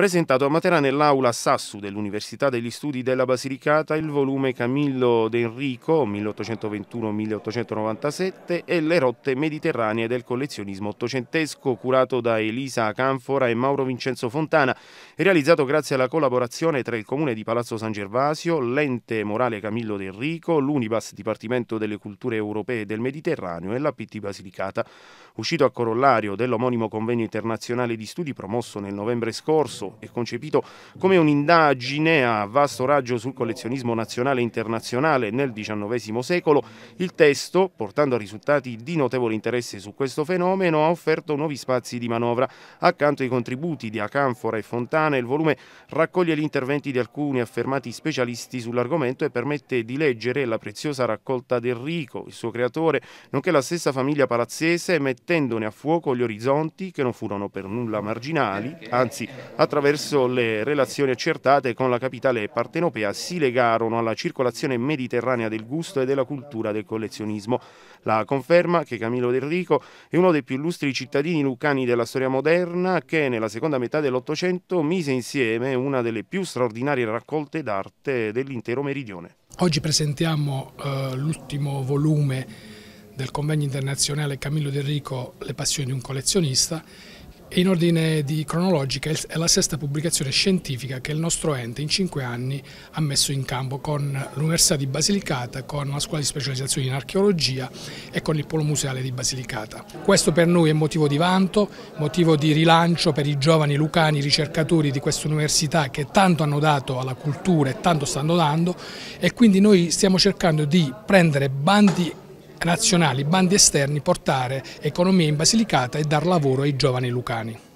presentato a Matera nell'aula Sassu dell'Università degli Studi della Basilicata il volume Camillo d'Enrico 1821-1897 e le rotte mediterranee del collezionismo ottocentesco curato da Elisa Canfora e Mauro Vincenzo Fontana e realizzato grazie alla collaborazione tra il comune di Palazzo San Gervasio, l'ente morale Camillo d'Enrico, l'Unibas Dipartimento delle Culture Europee del Mediterraneo e la PT Basilicata. Uscito a corollario dell'omonimo convegno internazionale di studi promosso nel novembre scorso e concepito come un'indagine a vasto raggio sul collezionismo nazionale e internazionale nel XIX secolo, il testo, portando a risultati di notevole interesse su questo fenomeno, ha offerto nuovi spazi di manovra. Accanto ai contributi di Acanfora e Fontana, il volume raccoglie gli interventi di alcuni affermati specialisti sull'argomento e permette di leggere la preziosa raccolta del Rico, il suo creatore, nonché la stessa famiglia palazzese, mettendone a fuoco gli orizzonti che non furono per nulla marginali, anzi a attraverso le relazioni accertate con la capitale partenopea, si legarono alla circolazione mediterranea del gusto e della cultura del collezionismo. La conferma che Camillo Del Rico è uno dei più illustri cittadini lucani della storia moderna che nella seconda metà dell'Ottocento mise insieme una delle più straordinarie raccolte d'arte dell'intero meridione. Oggi presentiamo eh, l'ultimo volume del convegno internazionale Camillo Del Rico, Le passioni di un collezionista in ordine di cronologica è la sesta pubblicazione scientifica che il nostro ente in cinque anni ha messo in campo con l'Università di Basilicata, con la scuola di specializzazione in archeologia e con il Polo Museale di Basilicata. Questo per noi è motivo di vanto, motivo di rilancio per i giovani lucani ricercatori di questa università che tanto hanno dato alla cultura e tanto stanno dando e quindi noi stiamo cercando di prendere bandi nazionali, bandi esterni, portare economia in Basilicata e dar lavoro ai giovani lucani.